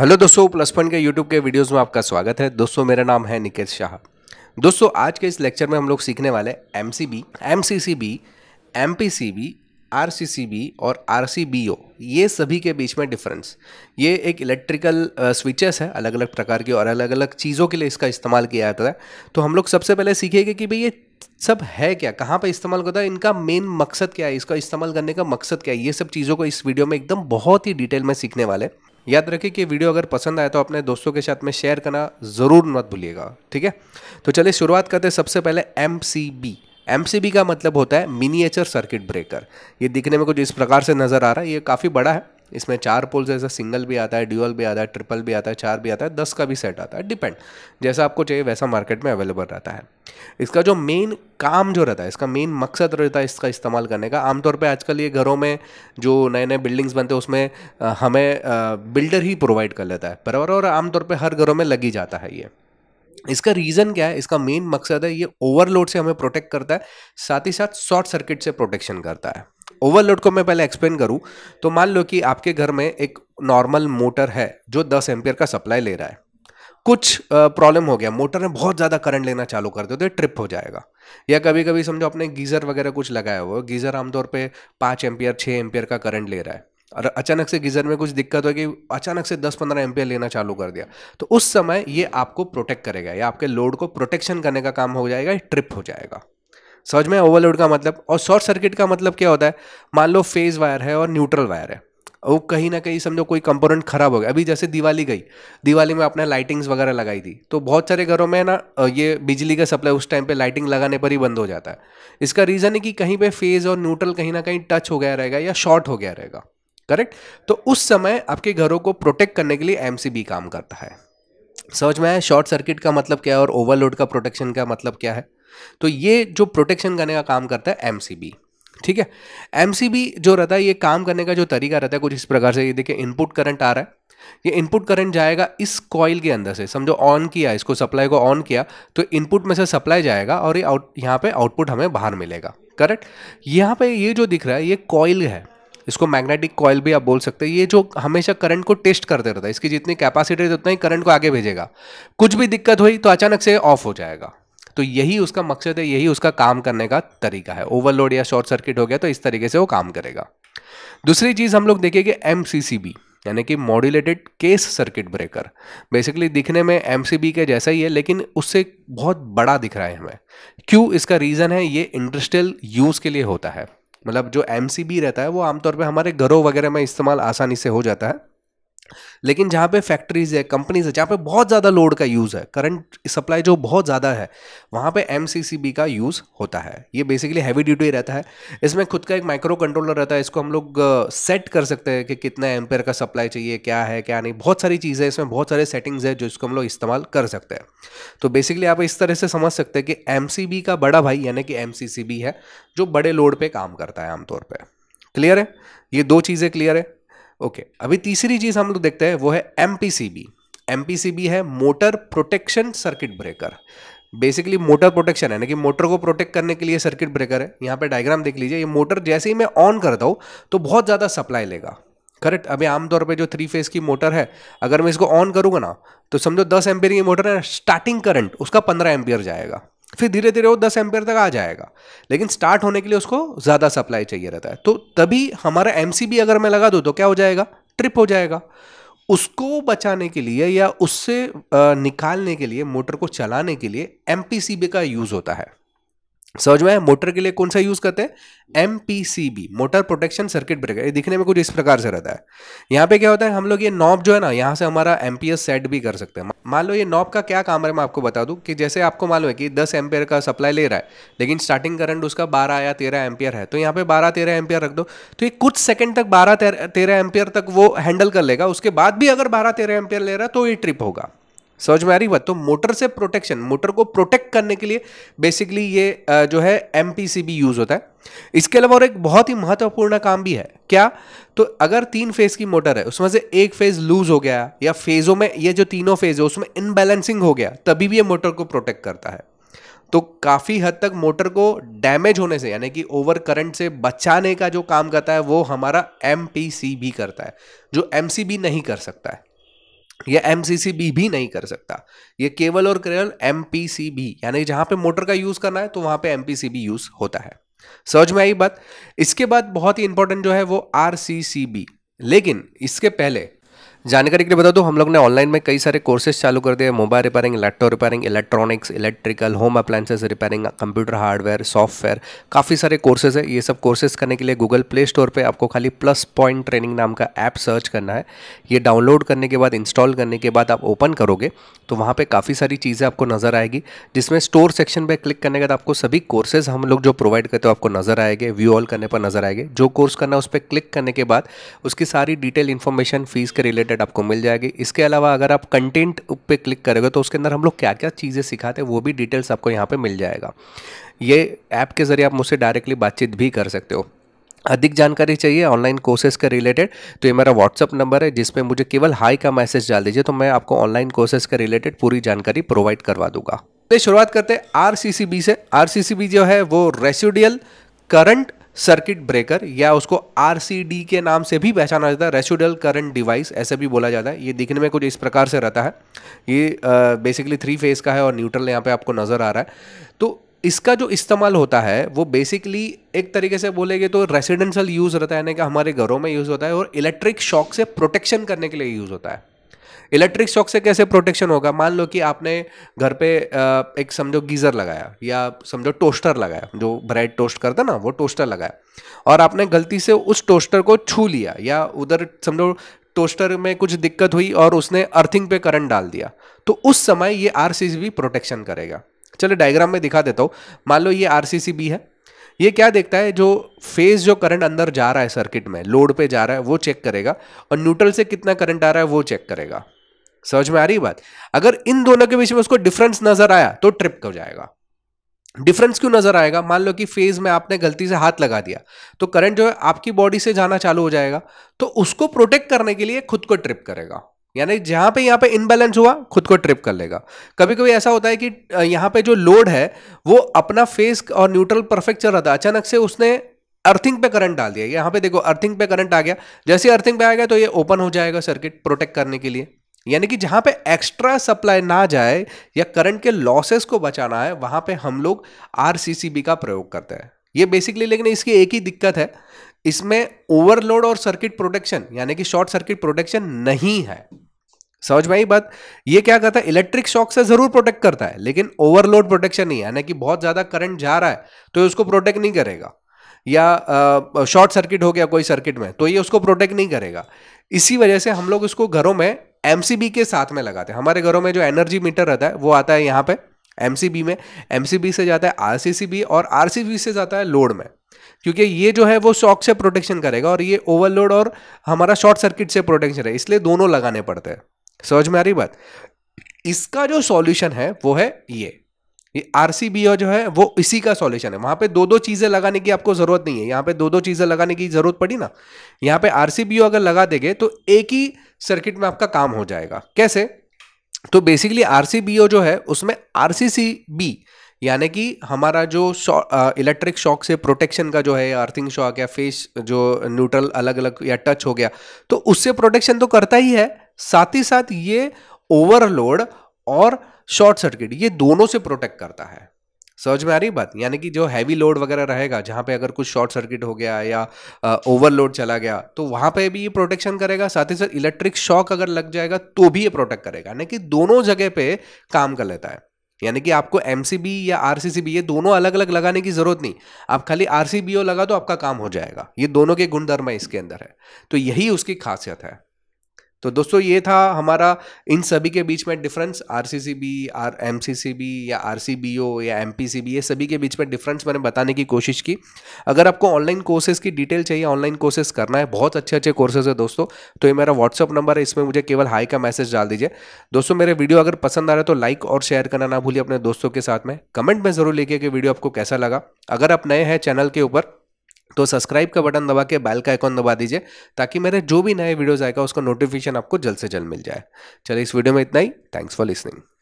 hello दोस्तों plus point के YouTube के वीडियोस में आपका स्वागत है दोस्तों मेरा नाम है निकेत शाह दोस्तों आज के इस लेक्चर में हम लोग सीखने वाले M C B M C C B M P C B R C C B और आर सी बी ओ ये सभी के बीच में डिफरेंस ये एक इलेक्ट्रिकल स्विचेस है अलग अलग प्रकार की और अलग अलग चीज़ों के लिए इसका इस्तेमाल किया जाता है तो हम लोग सबसे पहले सीखेंगे कि भाई ये सब है क्या कहाँ पर इस्तेमाल होता है इनका मेन मकसद क्या है इसका इस्तेमाल करने का मकसद क्या है ये सब चीज़ों को इस वीडियो में एकदम बहुत ही डिटेल में सीखने वाले याद रखिए कि वीडियो अगर पसंद आए तो अपने दोस्तों के साथ में शेयर करना ज़रूर मत भूलिएगा ठीक है तो चलिए शुरुआत करते हैं सबसे पहले एम एम का मतलब होता है मिनिएचर सर्किट ब्रेकर ये दिखने में कुछ इस प्रकार से नज़र आ रहा है ये काफ़ी बड़ा है इसमें चार पोल्स जैसा सिंगल भी आता है ड्यूअल भी आता है ट्रिपल भी आता है चार भी आता है दस का भी सेट आता है डिपेंड जैसा आपको चाहिए वैसा मार्केट में अवेलेबल रहता है इसका जो मेन काम जो रहता है इसका मेन मकसद रहता है इसका इस्तेमाल करने का आमतौर पे आजकल ये घरों में जो नए नए बिल्डिंग्स बनते हैं उसमें हमें बिल्डर ही प्रोवाइड कर लेता है पर और आमतौर पर हर घरों में लगी जाता है ये इसका रीज़न क्या है इसका मेन मकसद है ये ओवरलोड से हमें प्रोटेक्ट करता है साथ ही साथ शॉर्ट सर्किट से प्रोटेक्शन करता है ओवरलोड को मैं पहले एक्सप्लेन करूँ तो मान लो कि आपके घर में एक नॉर्मल मोटर है जो दस एम्पियर का सप्लाई ले रहा है कुछ प्रॉब्लम हो गया मोटर में बहुत ज़्यादा करंट लेना चालू कर दो तो ट्रिप हो जाएगा या कभी कभी समझो आपने गीज़र वगैरह कुछ लगाया हुआ गीज़र आमतौर पर पाँच एम्पियर छः एम्पियर का करंट ले रहा है और अचानक से गीज़र में कुछ दिक्कत होगी अचानक से 10-15 एम्पियर लेना चालू कर दिया तो उस समय ये आपको प्रोटेक्ट करेगा या आपके लोड को प्रोटेक्शन करने का काम हो जाएगा ट्रिप हो जाएगा समझ में ओवरलोड का मतलब और शॉर्ट सर्किट का मतलब क्या होता है मान लो फेज वायर है और न्यूट्रल वायर है वो कहीं ना कहीं समझो कोई कंपोनेंट खराब हो गया अभी जैसे दिवाली गई दिवाली में आपने लाइटिंग्स वगैरह लगाई थी तो बहुत सारे घरों में ना ये बिजली का सप्लाई उस टाइम पे लाइटिंग लगाने पर ही बंद हो जाता है इसका रीज़न है कि कहीं पे फेज़ और न्यूट्रल कहीं ना कहीं टच हो गया रहेगा या शॉर्ट हो गया रहेगा करेक्ट तो उस समय आपके घरों को प्रोटेक्ट करने के लिए एम काम करता है समझ में आया शॉर्ट सर्किट का मतलब क्या है और ओवरलोड का प्रोटेक्शन का मतलब क्या है तो ये जो प्रोटेक्शन करने का काम करता है एमसीबी ठीक है एमसीबी जो रहता है ये काम करने का जो तरीका रहता है कुछ इस प्रकार से ये देखिए इनपुट करंट आ रहा है ये इनपुट करंट जाएगा इस कॉयल के अंदर से समझो ऑन किया इसको सप्लाई को ऑन किया तो इनपुट में से सप्लाई जाएगा और ये आउट यहाँ पर आउटपुट हमें बाहर मिलेगा करेक्ट यहाँ पर ये जो दिख रहा है ये कॉयल है इसको मैग्नेटिक कॉयल भी आप बोल सकते हैं ये जो हमेशा करंट को टेस्ट करते रहता है इसकी जितनी कैपेसिटी है उतना ही करंट को आगे भेजेगा कुछ भी दिक्कत हुई तो अचानक से ऑफ हो जाएगा तो यही उसका मकसद है यही उसका काम करने का तरीका है ओवरलोड या शॉर्ट सर्किट हो गया तो इस तरीके से वो काम करेगा दूसरी चीज़ हम लोग देखेंगे एम यानी कि modulated case circuit breaker basically दिखने में एम के जैसा ही है लेकिन उससे बहुत बड़ा दिख रहा है हमें क्यों इसका रीज़न है ये इंडस्ट्रियल यूज़ के लिए होता है मतलब जो एम रहता है वो आमतौर पर हमारे घरों वगैरह में इस्तेमाल आसानी से हो जाता है लेकिन जहाँ पे फैक्ट्रीज है कंपनीज है जहाँ पे बहुत ज़्यादा लोड का यूज़ है करंट सप्लाई जो बहुत ज़्यादा है वहाँ पे एम का यूज़ होता है ये बेसिकली हैवी ड्यूटी रहता है इसमें खुद का एक माइक्रो कंट्रोलर रहता है इसको हम लोग सेट कर सकते हैं कि कितना एम्पेयर का सप्लाई चाहिए क्या है क्या नहीं बहुत सारी चीज़ें इसमें बहुत सारे सेटिंग्स है जिसको हम लोग इस्तेमाल कर सकते हैं तो बेसिकली आप इस तरह से समझ सकते हैं कि एम का बड़ा भाई यानी कि एम है जो बड़े लोड पर काम करता है आमतौर पर क्लियर है ये दो चीज़ें क्लियर है ओके अभी तीसरी चीज हम लोग देखते हैं वो है एम एम है motor protection circuit breaker basically motor protection है ना कि मोटर को प्रोटेक्ट करने के लिए सर्किट ब्रेकर है यहाँ पे डायग्राम देख लीजिए ये मोटर जैसे ही मैं ऑन करता हूँ तो बहुत ज़्यादा सप्लाई लेगा करेक्ट अभी आमतौर पे जो थ्री फेज की मोटर है अगर मैं इसको ऑन करूँगा ना तो समझो दस एम्पियर की मोटर है स्टार्टिंग करंट उसका पंद्रह एम्पियर जाएगा फिर धीरे धीरे वो दस एम्पेयर तक आ जाएगा लेकिन स्टार्ट होने के लिए उसको ज़्यादा सप्लाई चाहिए रहता है तो तभी हमारा एम अगर मैं लगा दूँ तो क्या हो जाएगा ट्रिप हो जाएगा उसको बचाने के लिए या उससे निकालने के लिए मोटर को चलाने के लिए एम का यूज़ होता है जो है मोटर के लिए कौन सा यूज करते हैं M motor protection circuit breaker ये दिखने में कुछ इस प्रकार से रहता है यहाँ पे क्या होता है हम लोग ये नॉब जो है ना यहाँ से हमारा एम सेट भी कर सकते हैं मान लो ये नॉब का क्या काम है मैं आपको बता दूँ कि जैसे आपको मालूम है कि दस एम्पियर का सप्लाई ले रहा है लेकिन स्टार्टिंग करंट उसका बारह या तेरह एम्पियर है तो यहाँ पे बारह तेरह एम्पियर रख दो तो ये कुछ सेकंड तक बारह तेरह एम्पियर तक वो हैंडल कर लेगा उसके बाद भी अगर बारह तेरह एम्पियर ले रहा है तो ये ट्रिप होगा समझ में आ रही बात तो मोटर से प्रोटेक्शन मोटर को प्रोटेक्ट करने के लिए बेसिकली ये जो है एम यूज़ होता है इसके अलावा और एक बहुत ही महत्वपूर्ण काम भी है क्या तो अगर तीन फेज की मोटर है उसमें से एक फेज लूज हो गया या फेजों में ये जो तीनों फेज है उसमें इनबैलेंसिंग हो गया तभी भी ये मोटर को प्रोटेक्ट करता है तो काफ़ी हद तक मोटर को डैमेज होने से यानी कि ओवर करंट से बचाने का जो काम करता है वो हमारा एम करता है जो एम नहीं कर सकता है ये एम भी नहीं कर सकता ये केवल और केवल एम यानी जहां पे मोटर का यूज़ करना है तो वहां पे एम यूज़ होता है समझ में आई बात इसके बाद बहुत ही इंपॉर्टेंट जो है वो आर लेकिन इसके पहले जानकारी के लिए बता दो हम लोग ने ऑनलाइन में कई सारे कोर्सेज चालू कर दिए mobile repairing laptop repairing electronics electrical home appliances repairing computer hardware software काफ़ी सारे कोर्सेज है ये सब कोर्सेज करने के लिए गूगल प्ले स्टोर पर आपको खाली प्लस पॉइंट ट्रेनिंग नाम का ऐप सर्च करना है ये डाउनलोड करने के बाद इंस्टॉल करने के बाद आप ओपन करोगे तो वहाँ पर काफ़ी सारी चीज़ें आपको नज़र आएगी जिसमें स्टोर सेक्शन पर क्लिक करने के बाद आपको सभी कोर्सेज हम लोग जो प्रोवाइड करते हो आपको नज़र आएंगे व्यू ऑल करने पर नज़र आएंगे जो कोर्स करना है उस पर क्लिक करने के बाद उसकी सारी डिटेल इन्फॉर्मेशन फीस के रिलेटेड रिलेटेड आपको मिल जाएगी इसके अलावा अगर आप कंटेंट पे क्लिक करेंगे तो उसके अंदर हम लोग क्या क्या चीज़ें सिखाते हैं वो भी डिटेल्स आपको यहाँ पे मिल जाएगा ये ऐप के ज़रिए आप मुझसे डायरेक्टली बातचीत भी कर सकते हो अधिक जानकारी चाहिए ऑनलाइन कोर्सेज के रिलेटेड तो ये मेरा व्हाट्सअप नंबर है जिसपे मुझे केवल हाई का मैसेज डाल दीजिए तो मैं आपको ऑनलाइन कोर्सेज के रिलेटेड पूरी जानकारी प्रोवाइड करवा दूंगा तो शुरुआत करते हैं आर से आर जो है वो रेसिडियल करंट सर्किट ब्रेकर या उसको आर के नाम से भी पहचाना जाता है रेसुडल करंट डिवाइस ऐसे भी बोला जाता है ये दिखने में कुछ इस प्रकार से रहता है ये बेसिकली थ्री फेज का है और न्यूट्रल यहाँ पे आपको नज़र आ रहा है तो इसका जो इस्तेमाल होता है वो बेसिकली एक तरीके से बोलेंगे तो रेसिडेंशियल यूज़ रहता है यानी कि हमारे घरों में यूज़ होता है और इलेक्ट्रिक शॉक से प्रोटेक्शन करने के लिए यूज़ होता है इलेक्ट्रिक शॉक से कैसे प्रोटेक्शन होगा मान लो कि आपने घर पे एक समझो गीज़र लगाया या समझो टोस्टर लगाया जो ब्रेड टोस्ट करता ना वो टोस्टर लगाया और आपने गलती से उस टोस्टर को छू लिया या उधर समझो टोस्टर में कुछ दिक्कत हुई और उसने अर्थिंग पे करंट डाल दिया तो उस समय ये आर भी प्रोटेक्शन करेगा चलो डायग्राम में दिखा देता हूँ मान लो ये आर है ये क्या देखता है जो फेज जो करंट अंदर जा रहा है सर्किट में लोड पे जा रहा है वो चेक करेगा और न्यूट्रल से कितना करंट आ रहा है वो चेक करेगा समझ में आ रही बात अगर इन दोनों के बीच में उसको डिफरेंस नजर आया तो ट्रिप कर जाएगा डिफरेंस क्यों नजर आएगा मान लो कि फेज में आपने गलती से हाथ लगा दिया तो करंट जो है आपकी बॉडी से जाना चालू हो जाएगा तो उसको प्रोटेक्ट करने के लिए खुद को ट्रिप करेगा यानी जहां पे यहाँ पे इनबैलेंस हुआ खुद को ट्रिप कर लेगा कभी कभी ऐसा होता है कि यहां पे जो लोड है वो अपना फेस और न्यूट्रल परफेक्ट चल रहा था अचानक से उसने अर्थिंग पे करंट डाल दिया यहाँ पे देखो अर्थिंग पे करंट आ गया जैसे अर्थिंग पे आ गया तो ये ओपन हो जाएगा सर्किट प्रोटेक्ट करने के लिए यानी कि जहां पे एक्स्ट्रा सप्लाई ना जाए या करंट के लॉसेस को बचाना है वहां पे हम लोग आर का प्रयोग करते हैं ये बेसिकली लेकिन इसकी एक ही दिक्कत है इसमें ओवरलोड और सर्किट प्रोटेक्शन यानी कि शॉर्ट सर्किट प्रोटेक्शन नहीं है समझ में आई बात ये क्या करता है इलेक्ट्रिक शॉक से जरूर प्रोटेक्ट करता है लेकिन ओवरलोड प्रोटेक्शन नहीं है यानी कि बहुत ज़्यादा करंट जा रहा है तो ये उसको प्रोटेक्ट नहीं करेगा या शॉर्ट सर्किट हो गया कोई सर्किट में तो ये उसको प्रोटेक्ट नहीं करेगा इसी वजह से हम लोग इसको घरों में एम के साथ में लगाते हैं हमारे घरों में जो एनर्जी मीटर रहता है वो आता है यहाँ पे एम में एम से जाता है आर और आर से जाता है लोड में क्योंकि ये जो है वो शॉक से प्रोटेक्शन करेगा और ये ओवरलोड और हमारा शॉर्ट सर्किट से प्रोटेक्शन है इसलिए दोनों लगाने पड़ते हैं समझ में आ रही बात इसका जो सॉल्यूशन है वो है ये ये आरसीबी जो है वो इसी का सॉल्यूशन है वहां पे दो दो चीजें लगाने की आपको जरूरत नहीं है यहां पे दो दो चीजें लगाने की जरूरत पड़ी ना यहां पे आरसीबी अगर लगा देंगे तो एक ही सर्किट में आपका काम हो जाएगा कैसे तो बेसिकली आरसीबीओ जो है उसमें आरसीसीबी यानी कि हमारा जो इलेक्ट्रिक शॉक से प्रोटेक्शन का जो है अर्थिंग शॉक या फेस जो न्यूट्रल अलग अलग या टच हो गया तो उससे प्रोटेक्शन तो करता ही है साथ ही साथ ये ओवरलोड और शॉर्ट सर्किट ये दोनों से प्रोटेक्ट करता है समझ में आ रही बात यानी कि जो हैवी लोड वगैरह रहेगा जहाँ पे अगर कुछ शॉर्ट सर्किट हो गया या ओवरलोड चला गया तो वहाँ पे भी ये प्रोटेक्शन करेगा साथ ही साथ इलेक्ट्रिक शॉक अगर लग जाएगा तो भी ये प्रोटेक्ट करेगा यानी कि दोनों जगह पे काम कर लेता है यानी कि आपको एम या आर ये दोनों अलग अलग लगाने की ज़रूरत नहीं आप खाली आर लगा तो आपका काम हो जाएगा ये दोनों के गुणधर्म इसके अंदर है तो यही उसकी खासियत है तो दोस्तों ये था हमारा इन सभी के बीच में difference R C C B R M C C B या आर सी बी ओ या एम पी सी बी ये सभी के बीच में डिफरेंस मैंने बताने की कोशिश की अगर आपको ऑनलाइन कोर्सेज की डिटेल चाहिए ऑनलाइन कोर्सेज करना है बहुत अच्छे अच्छे कोर्सेज है दोस्तों तो ये मेरा व्हाट्सअप नंबर है इसमें मुझे केवल हाई का मैसेज डाल दीजिए दोस्तों मेरे वीडियो अगर पसंद आ रहा है तो लाइक और शेयर करना ना भूलिए अपने दोस्तों के साथ में कमेंट में ज़रूर लिखिए कि वीडियो आपको कैसा लगा अगर आप नए हैं चैनल के ऊपर तो सब्सक्राइब का बटन दबा के बैल का आइकॉन दबा दीजिए ताकि मेरे जो भी नए वीडियोज आएगा उसका नोटिफिकेशन आपको जल्द से जल्द मिल जाए चलिए इस वीडियो में इतना ही थैंक्स फॉर लिसनिंग